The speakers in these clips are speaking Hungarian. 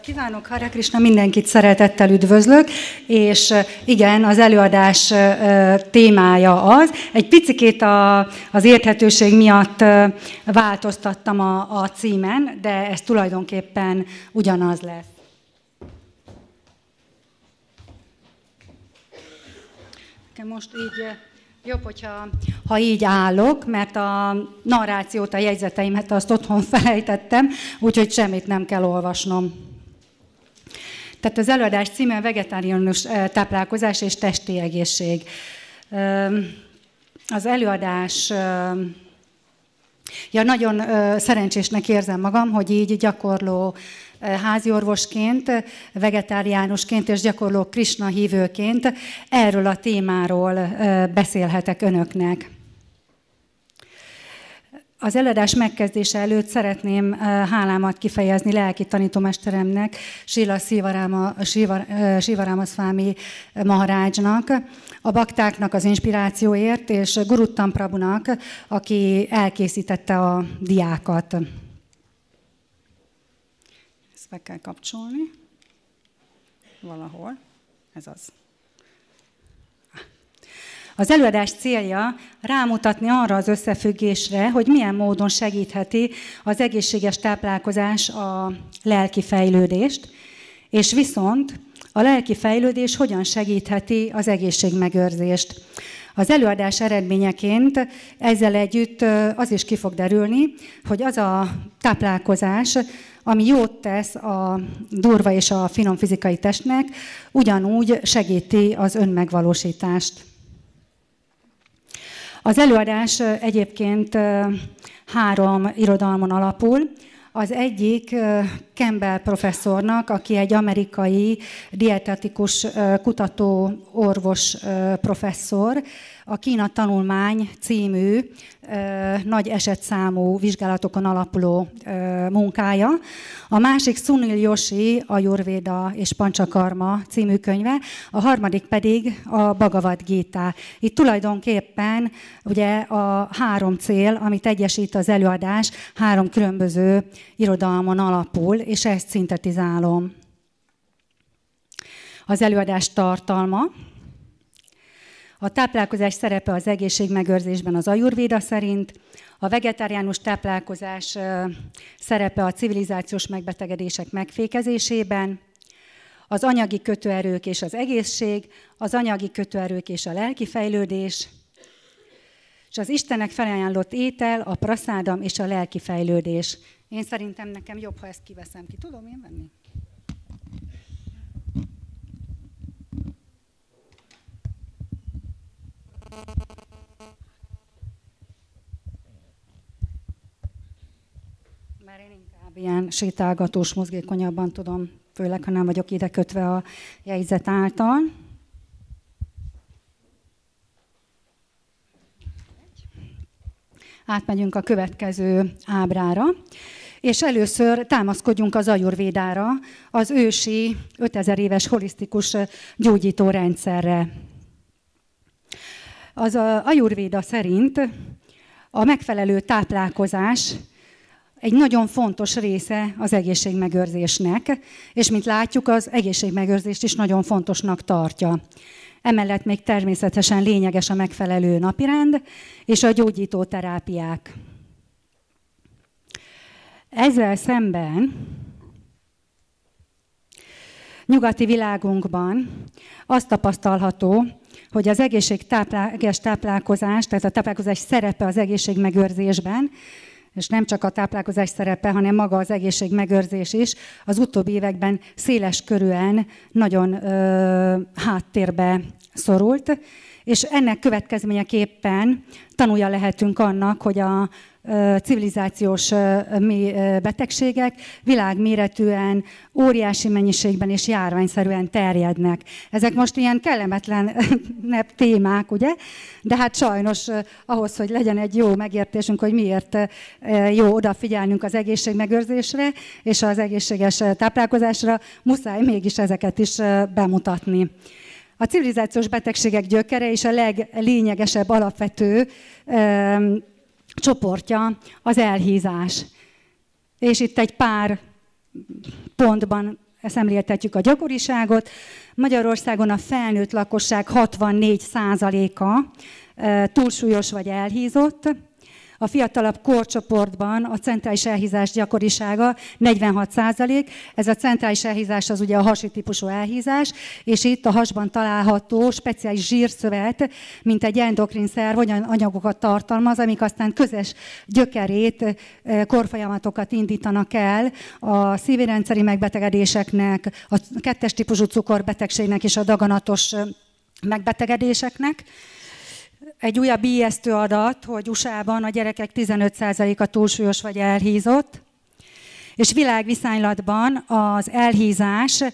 Kívánok, Hare Krishna, mindenkit szeretettel üdvözlök, és igen, az előadás témája az. Egy picikét a, az érthetőség miatt változtattam a, a címen, de ez tulajdonképpen ugyanaz lesz. Most így Jobb, hogyha ha így állok, mert a narrációt, a jegyzeteimet azt otthon felejtettem, úgyhogy semmit nem kell olvasnom. Tehát az előadás címe vegetáriánus táplálkozás és testi egészség. Az előadás Ja, nagyon ö, szerencsésnek érzem magam, hogy így gyakorló házi orvosként, vegetáriánusként és gyakorló Krishna hívőként erről a témáról beszélhetek önöknek. Az előadás megkezdése előtt szeretném hálámat kifejezni lelki tanítomesteremnek, Sila Sivarama, Sivarama Maharácsnak, a baktáknak az inspirációért, és Guruttam Prabunak, aki elkészítette a diákat be kell kapcsolni. Valahol. Ez az. Az előadás célja rámutatni arra az összefüggésre, hogy milyen módon segítheti az egészséges táplálkozás a lelki fejlődést, és viszont a lelki fejlődés hogyan segítheti az egészségmegőrzést. Az előadás eredményeként ezzel együtt az is ki fog derülni, hogy az a táplálkozás, ami jót tesz a durva és a finom fizikai testnek, ugyanúgy segíti az önmegvalósítást. Az előadás egyébként három irodalmon alapul. Az egyik Campbell professzornak, aki egy amerikai dietetikus kutató orvos professzor, a Kína Tanulmány című nagy esetszámú vizsgálatokon alapuló munkája. A másik Sunil Yoshi, a Jurvéda és Pancsakarma című könyve, a harmadik pedig a Bhagavad Gita. Itt tulajdonképpen ugye a három cél, amit egyesít az előadás, három különböző irodalmon alapul, és ezt szintetizálom. Az előadás tartalma. A táplálkozás szerepe az egészség megőrzésben az ajurvéda szerint, a vegetáriánus táplálkozás szerepe a civilizációs megbetegedések megfékezésében, az anyagi kötőerők és az egészség, az anyagi kötőerők és a lelki fejlődés, és az Istenek felajánlott étel, a praszádam és a lelki fejlődés én szerintem nekem jobb, ha ezt kiveszem ki. Tudom én venni? Mert én inkább ilyen sétálgatós, mozgékonyabban tudom, főleg, ha nem vagyok ide kötve a jegyzet által. átmegyünk a következő ábrára. És először támaszkodjunk az ajurvédára, az ősi 5000 éves holisztikus gyógyító rendszerre. Az ajurvéda szerint a megfelelő táplálkozás egy nagyon fontos része az egészségmegőrzésnek, és mint látjuk, az egészségmegőrzést is nagyon fontosnak tartja. Emellett még természetesen lényeges a megfelelő napirend és a gyógyító terápiák. Ezzel szemben nyugati világunkban azt tapasztalható, hogy az egészségtáplálkozás, táplálkozás, tehát a táplálkozás szerepe az egészség megőrzésben, és nem csak a táplálkozás szerepe, hanem maga az egészség megőrzés is, az utóbbi években széles körűen nagyon ö, háttérbe szorult, és ennek következményeképpen tanulja lehetünk annak, hogy a civilizációs betegségek világméretűen, óriási mennyiségben és járványszerűen terjednek. Ezek most ilyen kellemetlen témák, ugye? De hát sajnos ahhoz, hogy legyen egy jó megértésünk, hogy miért jó odafigyelnünk az egészségmegőrzésre és az egészséges táplálkozásra, muszáj mégis ezeket is bemutatni. A civilizációs betegségek gyökere és a leglényegesebb alapvető ö, csoportja az elhízás. És itt egy pár pontban szemléltetjük a gyakoriságot. Magyarországon a felnőtt lakosság 64%-a eh, túlsúlyos vagy elhízott, a fiatalabb korcsoportban a centrális elhízás gyakorisága 46 százalék. Ez a centrális elhízás az ugye a hasi típusú elhízás, és itt a hasban található speciális zsírszövet, mint egy endokrin szerv, olyan anyagokat tartalmaz, amik aztán közös gyökerét, korfolyamatokat indítanak el a szívérendszeri megbetegedéseknek, a kettes típusú cukorbetegségnek és a daganatos megbetegedéseknek egy újabb ijesztő adat, hogy USA-ban a gyerekek 15%-a túlsúlyos vagy elhízott, és világviszonylatban az elhízás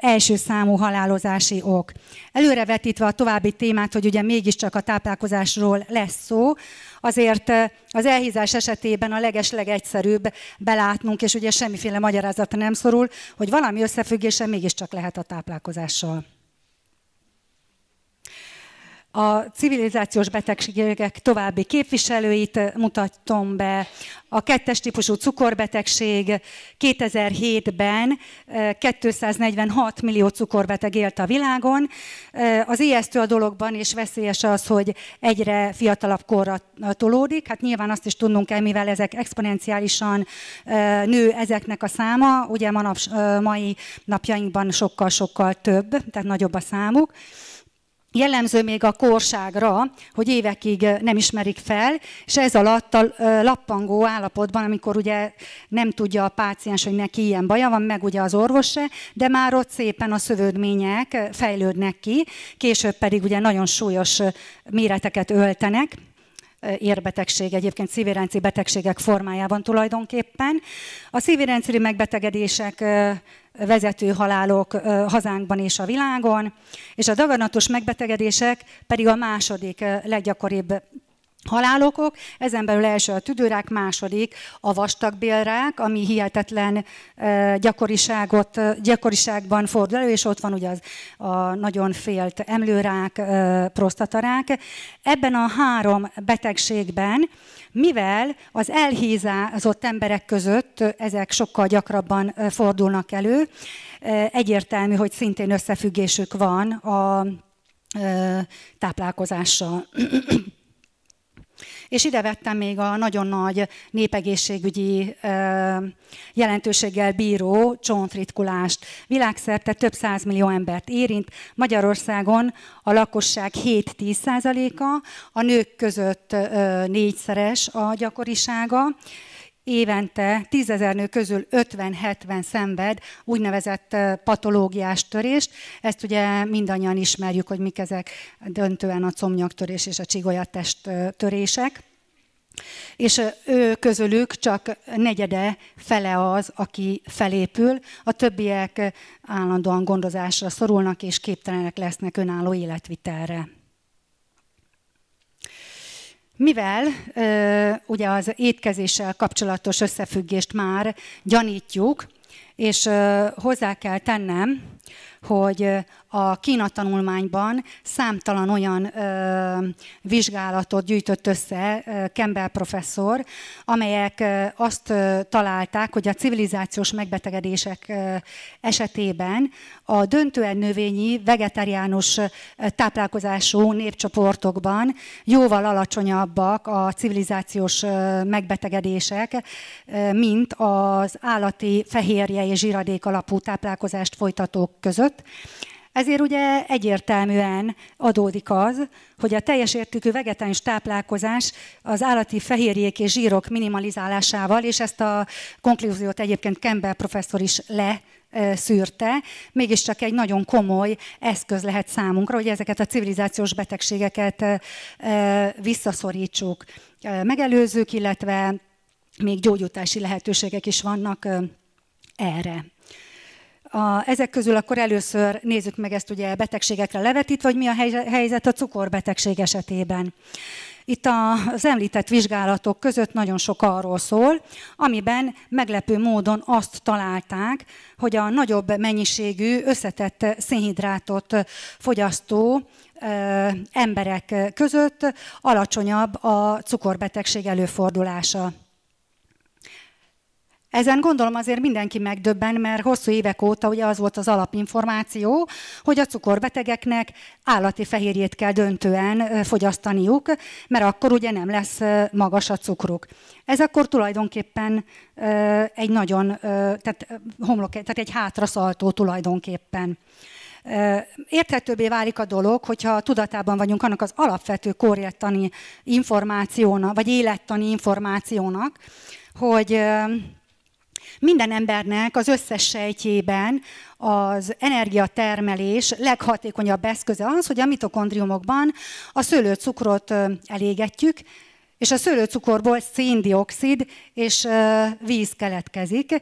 első számú halálozási ok. Előrevetítve a további témát, hogy ugye mégiscsak a táplálkozásról lesz szó, azért az elhízás esetében a legesleg egyszerűbb belátnunk, és ugye semmiféle magyarázata nem szorul, hogy valami összefüggése mégiscsak lehet a táplálkozással a civilizációs betegségek további képviselőit mutattam be. A kettes típusú cukorbetegség 2007-ben 246 eh, millió cukorbeteg élt a világon. Eh, az ijesztő a dologban, és veszélyes az, hogy egyre fiatalabb korra tolódik. Hát nyilván azt is tudnunk kell, mivel ezek exponenciálisan eh, nő ezeknek a száma. Ugye manaps, mai napjainkban sokkal-sokkal több, tehát nagyobb a számuk. Jellemző még a korságra, hogy évekig nem ismerik fel, és ez alatt a lappangó állapotban, amikor ugye nem tudja a páciens, hogy neki ilyen baja van, meg ugye az orvos se, de már ott szépen a szövődmények fejlődnek ki, később pedig ugye nagyon súlyos méreteket öltenek, érbetegség, egyébként szívérenci betegségek formájában tulajdonképpen. A szívérenci megbetegedések vezető halálok hazánkban és a világon, és a daganatos megbetegedések pedig a második leggyakoribb halálokok, ezen belül első a tüdőrák, második a vastagbélrák, ami hihetetlen gyakoriságot, gyakoriságban fordul elő, és ott van ugye az, a nagyon félt emlőrák, prostatarák. Ebben a három betegségben mivel az elhízázott emberek között ezek sokkal gyakrabban fordulnak elő, egyértelmű, hogy szintén összefüggésük van a táplálkozással és ide vettem még a nagyon nagy népegészségügyi jelentőséggel bíró csontritkulást. Világszerte több százmillió embert érint, Magyarországon a lakosság 7-10 százaléka, a nők között négyszeres a gyakorisága, évente tízezer nő közül 50-70 szenved úgynevezett patológiás törést. Ezt ugye mindannyian ismerjük, hogy mik ezek döntően a comnyaktörés és a csigolyatest törések. És ő közülük csak negyede fele az, aki felépül, a többiek állandóan gondozásra szorulnak és képtelenek lesznek önálló életvitelre. Mivel ugye az étkezéssel kapcsolatos összefüggést már gyanítjuk, és hozzá kell tennem, hogy a Kína tanulmányban számtalan olyan ö, vizsgálatot gyűjtött össze ö, Campbell professzor, amelyek ö, azt ö, találták, hogy a civilizációs megbetegedések ö, esetében a döntően növényi, vegetáriánus táplálkozású népcsoportokban jóval alacsonyabbak a civilizációs ö, megbetegedések, ö, mint az állati fehérje és zsiradék alapú táplálkozást folytatók között. Ezért ugye egyértelműen adódik az, hogy a teljes értékű vegetáns táplálkozás az állati fehérjék és zsírok minimalizálásával, és ezt a konklúziót egyébként Campbell professzor is le szűrte, mégiscsak egy nagyon komoly eszköz lehet számunkra, hogy ezeket a civilizációs betegségeket visszaszorítsuk, megelőzzük, illetve még gyógyítási lehetőségek is vannak erre a, ezek közül akkor először nézzük meg ezt ugye betegségekre levetítve, hogy mi a helyzet a cukorbetegség esetében. Itt az említett vizsgálatok között nagyon sok arról szól, amiben meglepő módon azt találták, hogy a nagyobb mennyiségű összetett szénhidrátot fogyasztó emberek között alacsonyabb a cukorbetegség előfordulása. Ezen gondolom azért mindenki megdöbben, mert hosszú évek óta ugye az volt az alapinformáció, hogy a cukorbetegeknek állati fehérjét kell döntően fogyasztaniuk, mert akkor ugye nem lesz magas a cukruk. Ez akkor tulajdonképpen egy nagyon, tehát, homlok, tehát egy hátraszaltó tulajdonképpen. Érthetőbbé válik a dolog, hogyha tudatában vagyunk annak az alapvető korjettani információnak, vagy élettani információnak, hogy minden embernek az összes sejtjében az energiatermelés leghatékonyabb eszköze az, hogy a mitokondriumokban a szőlőcukrot elégetjük, és a szőlőcukorból széndiokszid és víz keletkezik,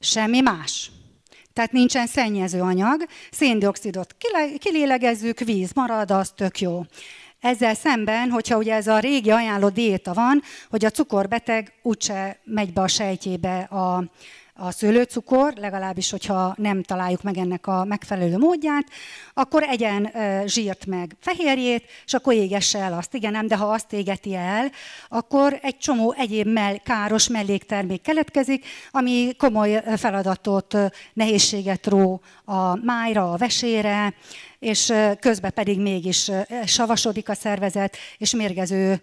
semmi más. Tehát nincsen szennyező anyag, széndiokszidot kilélegezzük, víz marad, az tök jó. Ezzel szemben, hogyha ugye ez a régi ajánló diéta van, hogy a cukorbeteg úgyse megy be a sejtjébe a, a szőlőcukor, legalábbis, hogyha nem találjuk meg ennek a megfelelő módját, akkor egyen zsírt meg fehérjét, és akkor égesse el azt. Igen, nem, de ha azt égeti el, akkor egy csomó egyéb mell káros melléktermék keletkezik, ami komoly feladatot, nehézséget ró a májra, a vesére, és közben pedig mégis savasodik a szervezet, és mérgező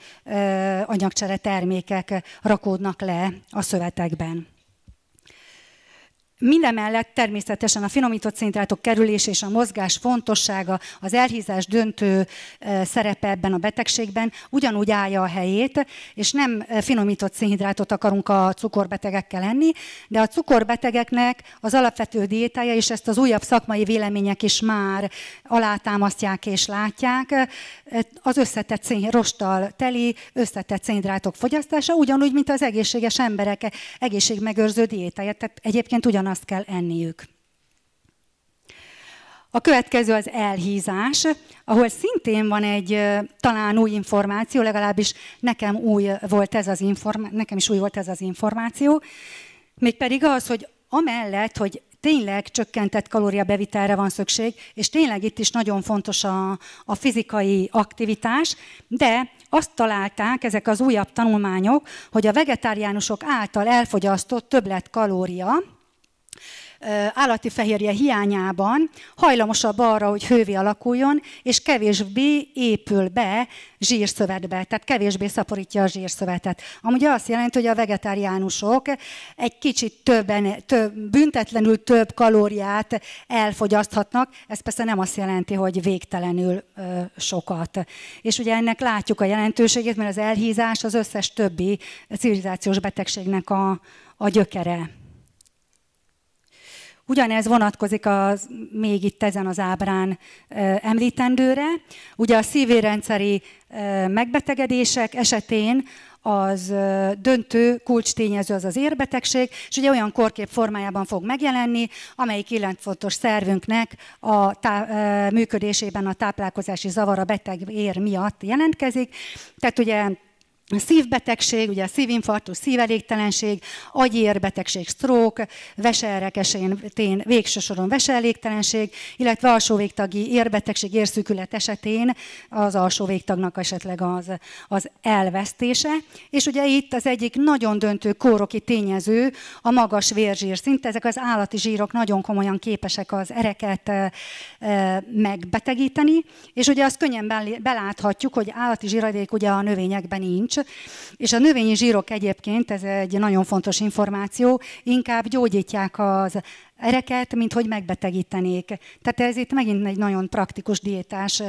anyagcsere termékek rakódnak le a szövetekben. Mindemellett természetesen a finomított szénhidrátok kerülés és a mozgás fontossága, az elhízás döntő szerepe ebben a betegségben ugyanúgy állja a helyét, és nem finomított szénhidrátot akarunk a cukorbetegekkel enni, de a cukorbetegeknek az alapvető diétája, és ezt az újabb szakmai vélemények is már alátámasztják és látják, az összetett szén, rostal teli összetett szénhidrátok fogyasztása, ugyanúgy, mint az egészséges emberek egészségmegőrző diétája. Tehát egyébként ugyan ugyanazt kell enniük. A következő az elhízás, ahol szintén van egy talán új információ, legalábbis nekem, új volt ez az információ, nekem is új volt ez az információ, mégpedig az, hogy amellett, hogy tényleg csökkentett kalóriabevitelre van szükség, és tényleg itt is nagyon fontos a, a fizikai aktivitás, de azt találták ezek az újabb tanulmányok, hogy a vegetáriánusok által elfogyasztott többlet kalória, állati fehérje hiányában hajlamosabb arra, hogy hővé alakuljon, és kevésbé épül be zsírszövetbe, tehát kevésbé szaporítja a zsírszövetet. Amúgy azt jelenti, hogy a vegetáriánusok egy kicsit többen, több, büntetlenül több kalóriát elfogyaszthatnak, ez persze nem azt jelenti, hogy végtelenül ö, sokat. És ugye ennek látjuk a jelentőségét, mert az elhízás az összes többi civilizációs betegségnek a, a gyökere. Ugyanez vonatkozik a még itt ezen az ábrán említendőre. Ugye a szívérendszeri megbetegedések esetén az döntő kulcstényező az az érbetegség, és ugye olyan korkép formájában fog megjelenni, amelyik illetfontos szervünknek a tá- működésében a táplálkozási zavar a beteg ér miatt jelentkezik. Tehát ugye a szívbetegség, ugye a szívinfarktus, szívelégtelenség, agyérbetegség, stroke, veseelrekesén, végső soron veseelégtelenség, illetve alsó végtagi érbetegség, érszűkület esetén az alsó végtagnak esetleg az, az elvesztése. És ugye itt az egyik nagyon döntő kóroki tényező a magas szint. Ezek az állati zsírok nagyon komolyan képesek az ereket megbetegíteni, és ugye azt könnyen beláthatjuk, hogy állati zsíradék ugye a növényekben nincs, és a növényi zsírok egyébként, ez egy nagyon fontos információ, inkább gyógyítják az ereket, mint hogy megbetegítenék. Tehát ez itt megint egy nagyon praktikus diétás,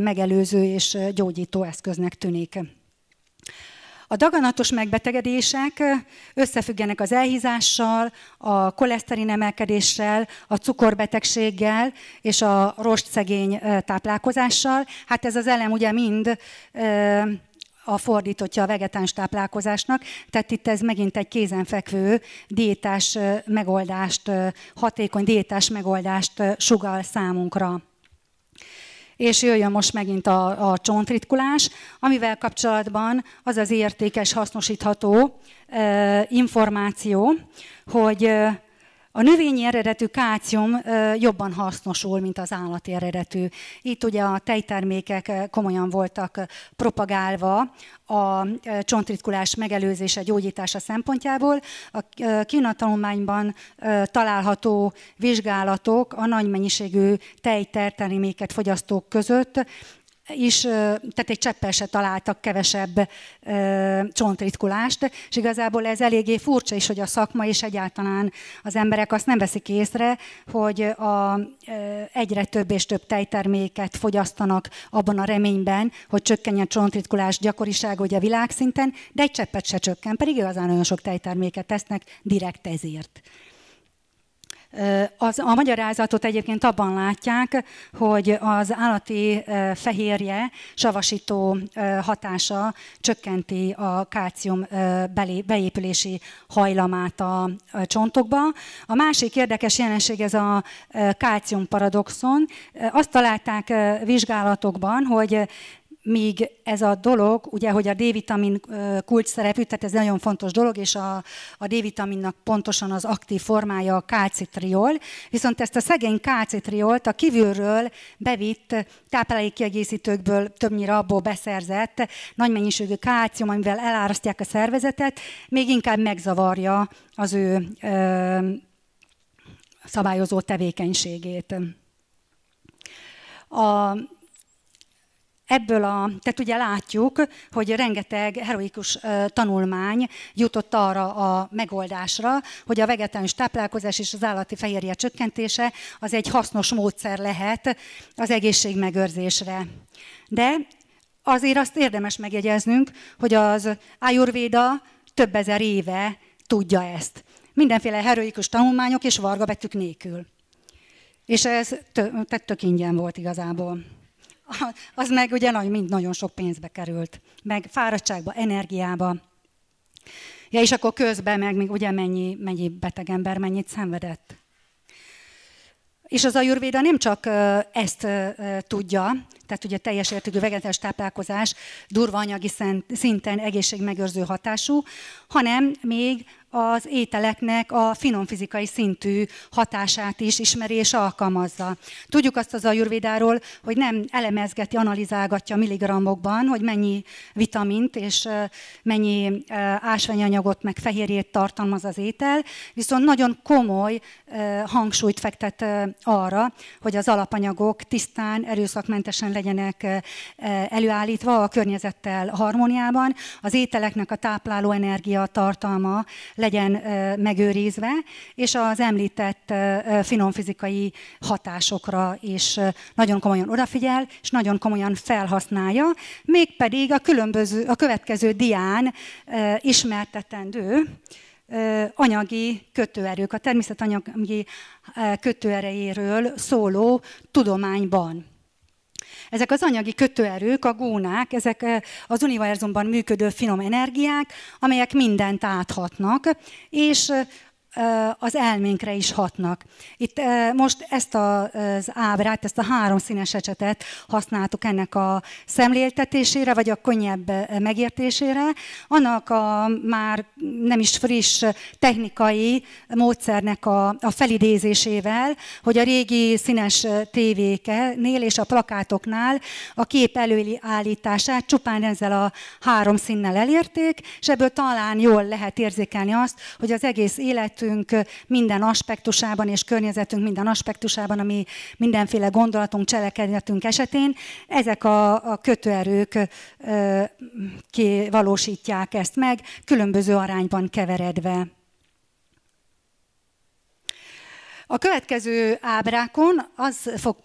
megelőző és gyógyító eszköznek tűnik. A daganatos megbetegedések összefüggenek az elhízással, a koleszterin emelkedéssel, a cukorbetegséggel és a rostszegény táplálkozással. Hát ez az elem ugye mind a fordítotja a vegetáns táplálkozásnak, tehát itt ez megint egy kézenfekvő diétás megoldást, hatékony diétás megoldást sugal számunkra és jöjjön most megint a, a csontritkulás, amivel kapcsolatban az az értékes, hasznosítható eh, információ, hogy eh, a növényi eredetű kácium jobban hasznosul, mint az állati eredetű. Itt ugye a tejtermékek komolyan voltak propagálva a csontritkulás megelőzése, gyógyítása szempontjából. A Kína tanulmányban található vizsgálatok a nagy mennyiségű tejtermékeket fogyasztók között is, tehát egy cseppel se találtak kevesebb csontritkulást, és igazából ez eléggé furcsa is, hogy a szakma és egyáltalán az emberek azt nem veszik észre, hogy a, egyre több és több tejterméket fogyasztanak abban a reményben, hogy csökkenjen a csontritkulás gyakorisága ugye világszinten, de egy cseppet se csökken, pedig igazán nagyon sok tejterméket tesznek direkt ezért. Az, a magyarázatot egyébként abban látják, hogy az állati fehérje savasító hatása csökkenti a kálcium beépülési hajlamát a csontokba. A másik érdekes jelenség ez a kálcium paradoxon. Azt találták vizsgálatokban, hogy míg ez a dolog, ugye, hogy a D-vitamin kulcs szerepű, tehát ez nagyon fontos dolog, és a, a D-vitaminnak pontosan az aktív formája a kálcitriol, viszont ezt a szegény kálcitriolt a kívülről bevitt táplálékkiegészítőkből, többnyire abból beszerzett nagy mennyiségű kálcium, amivel elárasztják a szervezetet, még inkább megzavarja az ő ö, szabályozó tevékenységét. A ebből a, tehát ugye látjuk, hogy rengeteg heroikus tanulmány jutott arra a megoldásra, hogy a vegetáns táplálkozás és az állati fehérje csökkentése az egy hasznos módszer lehet az egészség megőrzésre. De azért azt érdemes megjegyeznünk, hogy az Ayurveda több ezer éve tudja ezt. Mindenféle heroikus tanulmányok és vargabetűk nélkül. És ez tök, tehát tök ingyen volt igazából. az meg ugye nagy, mind nagyon sok pénzbe került, meg fáradtságba, energiába. Ja, és akkor közben meg még ugye mennyi, mennyi beteg ember mennyit szenvedett. És az ajurvéda nem csak ezt tudja, tehát ugye teljes értékű vegetális táplálkozás durva anyagi szinten egészségmegőrző hatású, hanem még az ételeknek a finom fizikai szintű hatását is ismeri és alkalmazza. Tudjuk azt az ajurvédáról, hogy nem elemezgeti, analizálgatja milligrammokban, hogy mennyi vitamint és mennyi ásványanyagot meg fehérjét tartalmaz az étel, viszont nagyon komoly hangsúlyt fektet arra, hogy az alapanyagok tisztán, erőszakmentesen legyenek előállítva a környezettel harmóniában, az ételeknek a tápláló energia tartalma legyen megőrizve, és az említett finomfizikai hatásokra is nagyon komolyan odafigyel, és nagyon komolyan felhasználja, mégpedig a, különböző, a következő dián ismertetendő, anyagi kötőerők, a természetanyagi kötőerejéről szóló tudományban. Ezek az anyagi kötőerők, a gónák, ezek eh, az univerzumban működő finom energiák, amelyek mindent áthatnak, és eh, az elménkre is hatnak. Itt most ezt az ábrát, ezt a három színes ecsetet használtuk ennek a szemléltetésére, vagy a könnyebb megértésére. Annak a már nem is friss technikai módszernek a, felidézésével, hogy a régi színes tévékenél és a plakátoknál a kép előli állítását csupán ezzel a három színnel elérték, és ebből talán jól lehet érzékelni azt, hogy az egész életű életünk minden aspektusában és környezetünk minden aspektusában, ami mindenféle gondolatunk, cselekedetünk esetén, ezek a, a kötőerők ö, kivalósítják ezt meg, különböző arányban keveredve. A következő ábrákon az fog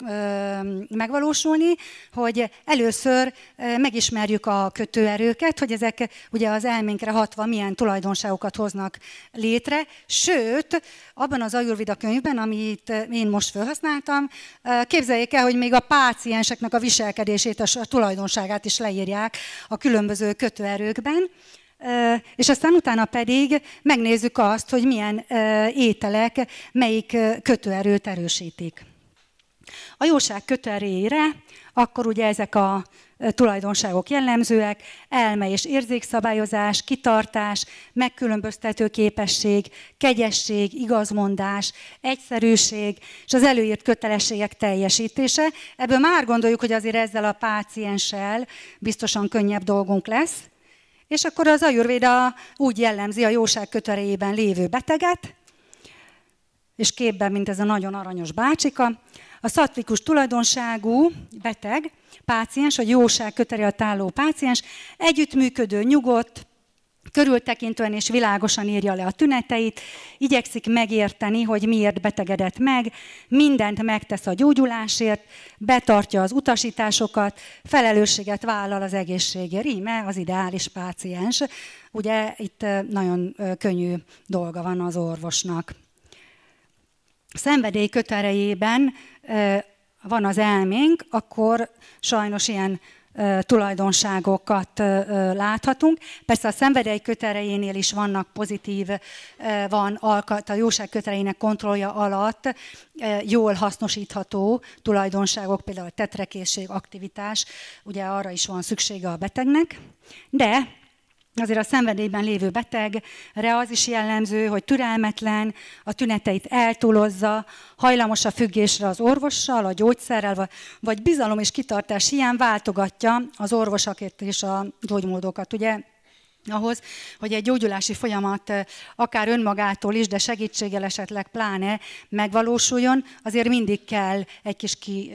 megvalósulni, hogy először megismerjük a kötőerőket, hogy ezek ugye az elménkre hatva milyen tulajdonságokat hoznak létre, sőt, abban az Ayurveda könyvben, amit én most felhasználtam, képzeljék el, hogy még a pácienseknek a viselkedését, a tulajdonságát is leírják a különböző kötőerőkben és aztán utána pedig megnézzük azt, hogy milyen ételek melyik kötőerőt erősítik. A jóság kötőerőjére akkor ugye ezek a tulajdonságok jellemzőek, elme és érzékszabályozás, kitartás, megkülönböztető képesség, kegyesség, igazmondás, egyszerűség és az előírt kötelességek teljesítése. Ebből már gondoljuk, hogy azért ezzel a pácienssel biztosan könnyebb dolgunk lesz, és akkor az ajurvéda úgy jellemzi a jóság kötörejében lévő beteget, és képben, mint ez a nagyon aranyos bácsika, a szatvikus tulajdonságú beteg, páciens, a jóság kötere a táló páciens, együttműködő, nyugodt, körültekintően és világosan írja le a tüneteit, igyekszik megérteni, hogy miért betegedett meg, mindent megtesz a gyógyulásért, betartja az utasításokat, felelősséget vállal az egészségért. Íme az ideális páciens. Ugye itt nagyon könnyű dolga van az orvosnak. szenvedély köterejében van az elménk, akkor sajnos ilyen tulajdonságokat láthatunk. Persze a szenvedély köterejénél is vannak pozitív, van alkat, a jóság kötereinek kontrollja alatt jól hasznosítható tulajdonságok, például a tetrekészség, aktivitás, ugye arra is van szüksége a betegnek, de Azért a szenvedélyben lévő betegre az is jellemző, hogy türelmetlen, a tüneteit eltúlozza, hajlamos a függésre az orvossal, a gyógyszerrel, vagy bizalom és kitartás hiány váltogatja az orvosakért és a gyógymódokat. Ugye ahhoz, hogy egy gyógyulási folyamat akár önmagától is, de segítséggel esetleg pláne megvalósuljon, azért mindig kell egy kis, ki,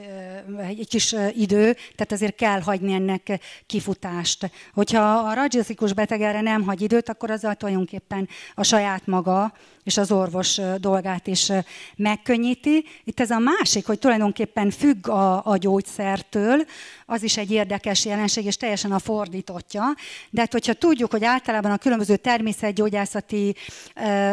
egy kis idő, tehát azért kell hagyni ennek kifutást. Hogyha a radizikus beteg erre nem hagy időt, akkor azzal tulajdonképpen a saját maga és az orvos dolgát is megkönnyíti. Itt ez a másik, hogy tulajdonképpen függ a, a gyógyszertől, az is egy érdekes jelenség, és teljesen a fordítotja. De hát, hogyha tudjuk, hogy általában a különböző természetgyógyászati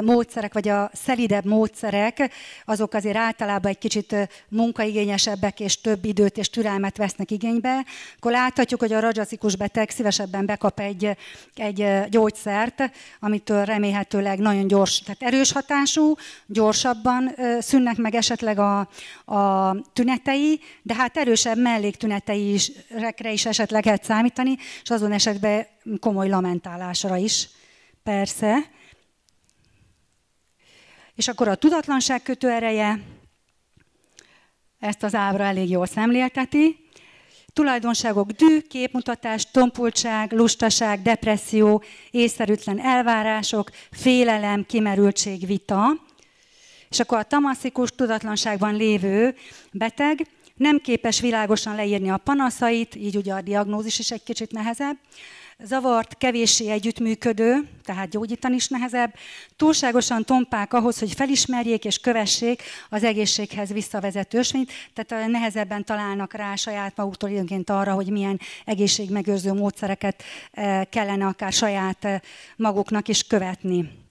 módszerek, vagy a szelidebb módszerek, azok azért általában egy kicsit munkaigényesebbek, és több időt és türelmet vesznek igénybe, akkor láthatjuk, hogy a rajzaszikus beteg szívesebben bekap egy, egy gyógyszert, amitől remélhetőleg nagyon gyors, tehát erős Erős hatású, gyorsabban szűnnek meg esetleg a, a tünetei, de hát erősebb melléktünetei is, rekre is esetleg lehet számítani, és azon esetben komoly lamentálásra is. Persze. És akkor a tudatlanság kötő ereje, ezt az ábra elég jól szemlélteti, tulajdonságok dű, képmutatás, tompultság, lustaság, depresszió, észszerűtlen elvárások, félelem, kimerültség, vita. És akkor a tamaszikus tudatlanságban lévő beteg nem képes világosan leírni a panaszait, így ugye a diagnózis is egy kicsit nehezebb, Zavart, kevéssé együttműködő, tehát gyógyítani is nehezebb, túlságosan tompák ahhoz, hogy felismerjék és kövessék az egészséghez visszavezető ösvényt, tehát nehezebben találnak rá saját maguktól időnként arra, hogy milyen egészségmegőrző módszereket kellene akár saját maguknak is követni.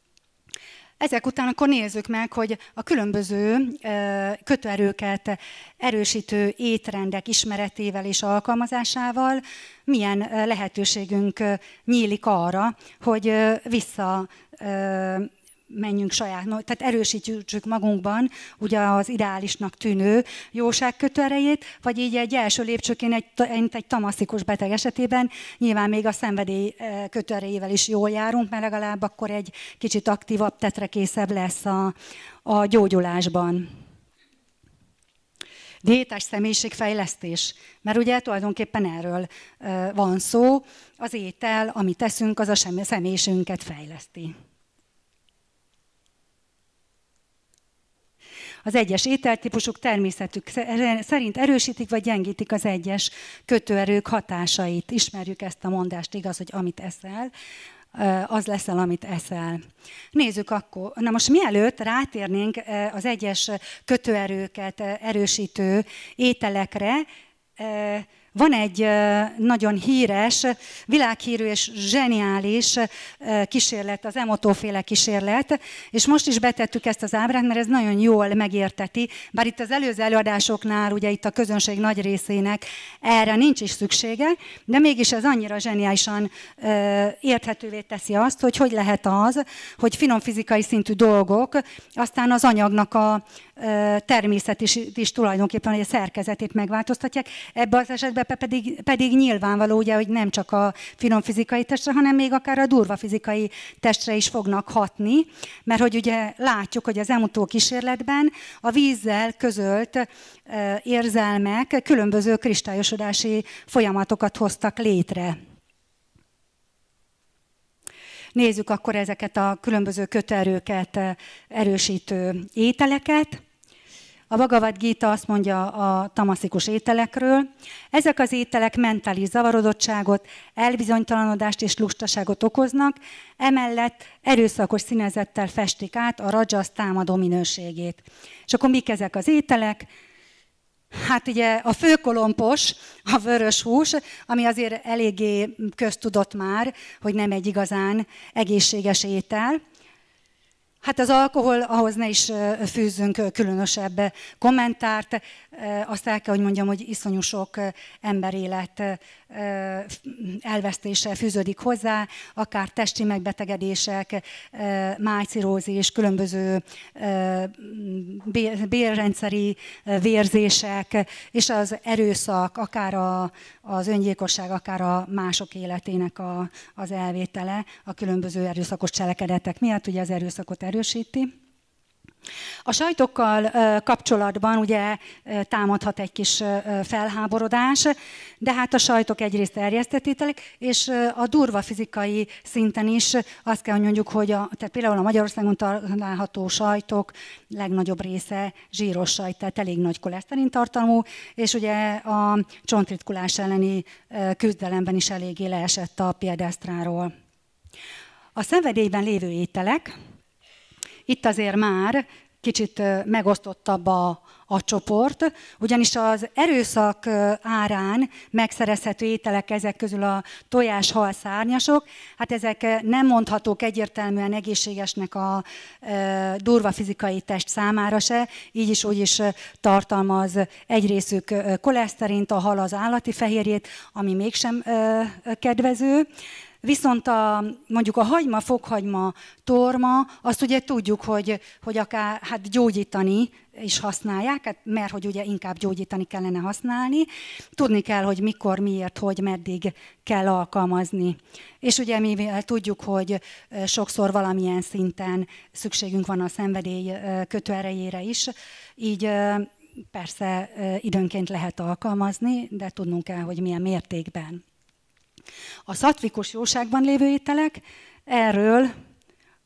Ezek után akkor nézzük meg, hogy a különböző kötőerőket erősítő étrendek ismeretével és alkalmazásával milyen lehetőségünk nyílik arra, hogy vissza menjünk saját, tehát erősítsük magunkban ugye az ideálisnak tűnő jóságkötő erejét, vagy így egy első lépcsőként egy, egy tamaszikus beteg esetében nyilván még a szenvedély eh, kötőerejével is jól járunk, mert legalább akkor egy kicsit aktívabb, tetrekészebb lesz a, a gyógyulásban diétás személyiségfejlesztés. Mert ugye tulajdonképpen erről eh, van szó, az étel, amit teszünk, az a személyiségünket fejleszti. Az egyes ételtípusok természetük szerint erősítik vagy gyengítik az egyes kötőerők hatásait. Ismerjük ezt a mondást, igaz, hogy amit eszel, az leszel, amit eszel. Nézzük akkor, na most mielőtt rátérnénk az egyes kötőerőket erősítő ételekre, van egy nagyon híres, világhírű és zseniális kísérlet, az emotóféle kísérlet, és most is betettük ezt az ábrát, mert ez nagyon jól megérteti, bár itt az előző előadásoknál, ugye itt a közönség nagy részének erre nincs is szüksége, de mégis ez annyira zseniálisan érthetővé teszi azt, hogy hogy lehet az, hogy finom fizikai szintű dolgok aztán az anyagnak a természet is, is tulajdonképpen a szerkezetét megváltoztatják. Ebben az esetben pedig, pedig nyilvánvaló, ugye, hogy nem csak a finom fizikai testre, hanem még akár a durva fizikai testre is fognak hatni, mert hogy ugye látjuk, hogy az emutó kísérletben a vízzel közölt érzelmek különböző kristályosodási folyamatokat hoztak létre nézzük akkor ezeket a különböző kötőerőket eh, erősítő ételeket. A Bhagavad Gita azt mondja a tamaszikus ételekről, ezek az ételek mentális zavarodottságot, elbizonytalanodást és lustaságot okoznak, emellett erőszakos színezettel festik át a rajasz támadó minőségét. És akkor mik ezek az ételek? Hát ugye a főkolompos, a vörös hús, ami azért eléggé köztudott már, hogy nem egy igazán egészséges étel. Hát az alkohol, ahhoz ne is fűzzünk különösebb kommentárt azt el kell, hogy mondjam, hogy iszonyú sok emberélet elvesztése fűződik hozzá, akár testi megbetegedések, májcirózis, különböző bérrendszeri vérzések, és az erőszak, akár a, az öngyilkosság, akár a mások életének a, az elvétele a különböző erőszakos cselekedetek miatt, ugye az erőszakot erősíti. A sajtokkal kapcsolatban ugye támadhat egy kis felháborodás, de hát a sajtok egyrészt terjesztetételek, és a durva fizikai szinten is azt kell, mondjuk, hogy a, tehát például a Magyarországon található sajtok legnagyobb része zsíros sajt, tehát elég nagy koleszterin tartalmú, és ugye a csontritkulás elleni küzdelemben is eléggé leesett a piedesztráról. A szenvedélyben lévő ételek, itt azért már kicsit megosztottabb a, a csoport, ugyanis az erőszak árán megszerezhető ételek ezek közül a tojáshal szárnyasok, hát ezek nem mondhatók egyértelműen egészségesnek a e, durva fizikai test számára se, így is úgy is tartalmaz egy részük koleszterint, a hal az állati fehérjét, ami mégsem e, kedvező. Viszont a, mondjuk a hagyma, fokhagyma, torma, azt ugye tudjuk, hogy, hogy akár hát gyógyítani is használják, hát, mert hogy ugye inkább gyógyítani kellene használni. Tudni kell, hogy mikor, miért, hogy, meddig kell alkalmazni. És ugye mi tudjuk, hogy sokszor valamilyen szinten szükségünk van a szenvedély kötőerejére is, így persze időnként lehet alkalmazni, de tudnunk kell, hogy milyen mértékben. A szatvikus jóságban lévő ételek, erről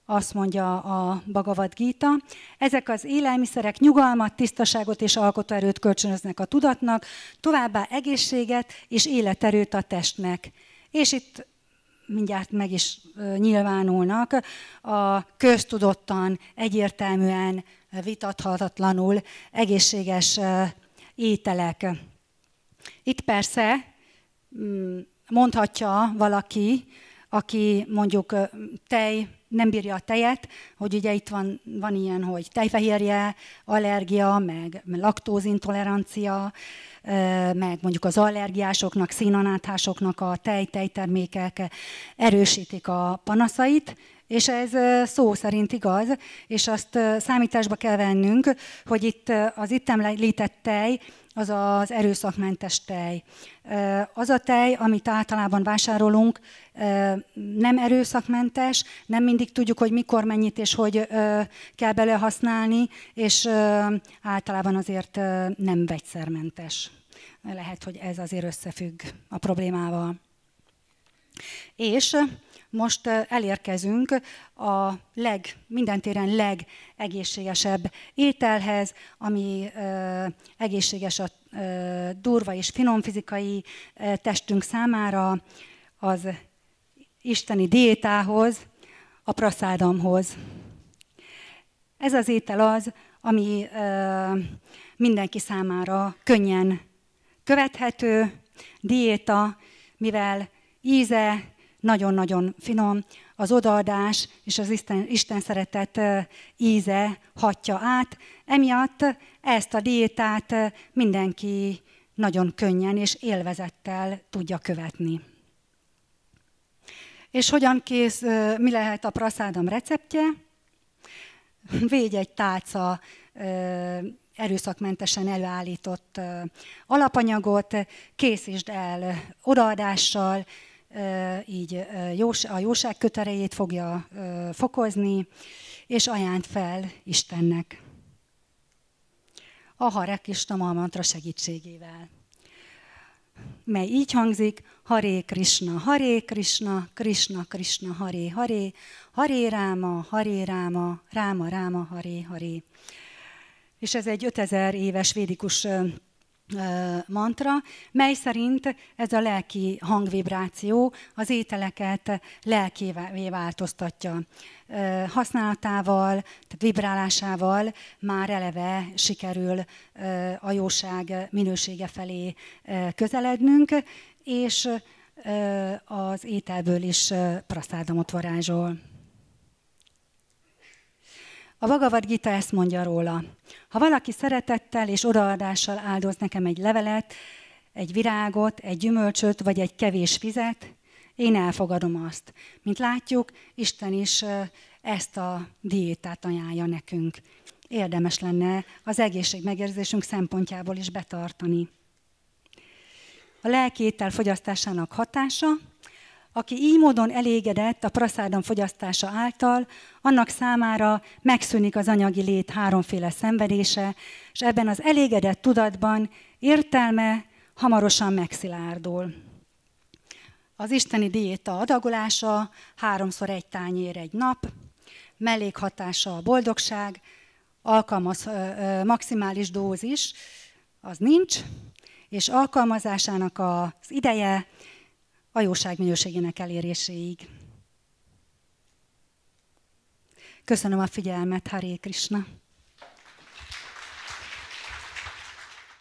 azt mondja a Bhagavad Gita, ezek az élelmiszerek nyugalmat, tisztaságot és alkotóerőt kölcsönöznek a tudatnak, továbbá egészséget és életerőt a testnek. És itt mindjárt meg is nyilvánulnak, a köztudottan, egyértelműen, vitathatatlanul egészséges ételek. Itt persze mm, mondhatja valaki, aki mondjuk tej, nem bírja a tejet, hogy ugye itt van, van ilyen, hogy tejfehérje, allergia, meg laktózintolerancia, meg mondjuk az allergiásoknak, színanáthásoknak a tej-tejtermékek erősítik a panaszait, és ez szó szerint igaz, és azt számításba kell vennünk, hogy itt az itt említett tej az az erőszakmentes tej. Az a tej, amit általában vásárolunk, nem erőszakmentes, nem mindig tudjuk, hogy mikor, mennyit és hogy kell bele használni, és általában azért nem vegyszermentes. Lehet, hogy ez azért összefügg a problémával. És most elérkezünk a leg, minden téren legegészségesebb ételhez, ami egészséges a durva és finom fizikai testünk számára, az isteni diétához, a praszádamhoz. Ez az étel az, ami mindenki számára könnyen követhető, diéta, mivel íze nagyon-nagyon finom, az odaadás és az Isten, Isten szeretet íze hatja át. Emiatt ezt a diétát mindenki nagyon könnyen és élvezettel tudja követni. És hogyan kész, mi lehet a praszádom receptje? Végy egy tálca erőszakmentesen előállított alapanyagot, készítsd el odaadással, így a jóság köterejét fogja fokozni, és ajánlt fel Istennek. A Hare Krishna mantra segítségével, mely így hangzik, Haré Krishna, Haré Krishna, Krishna Krishna, Haré Haré, Haré Ráma, Haré Ráma, Ráma Ráma, Haré Haré. És ez egy 5000 éves védikus mantra, mely szerint ez a lelki hangvibráció az ételeket lelkévé változtatja. Használatával, tehát vibrálásával már eleve sikerül a jóság minősége felé közelednünk, és az ételből is praszádamot varázsol. A Vagavad Gita ezt mondja róla. Ha valaki szeretettel és odaadással áldoz nekem egy levelet, egy virágot, egy gyümölcsöt vagy egy kevés vizet, én elfogadom azt. Mint látjuk, Isten is ezt a diétát ajánlja nekünk. Érdemes lenne az egészség megérzésünk szempontjából is betartani. A lelkétel fogyasztásának hatása, aki így módon elégedett a praszádon fogyasztása által, annak számára megszűnik az anyagi lét háromféle szenvedése, és ebben az elégedett tudatban értelme hamarosan megszilárdul. Az isteni diéta adagolása háromszor egy tányér egy nap, mellékhatása a boldogság, alkalmaz, maximális dózis, az nincs, és alkalmazásának az ideje a jóság minőségének eléréséig. Köszönöm a figyelmet, Haré Krishna!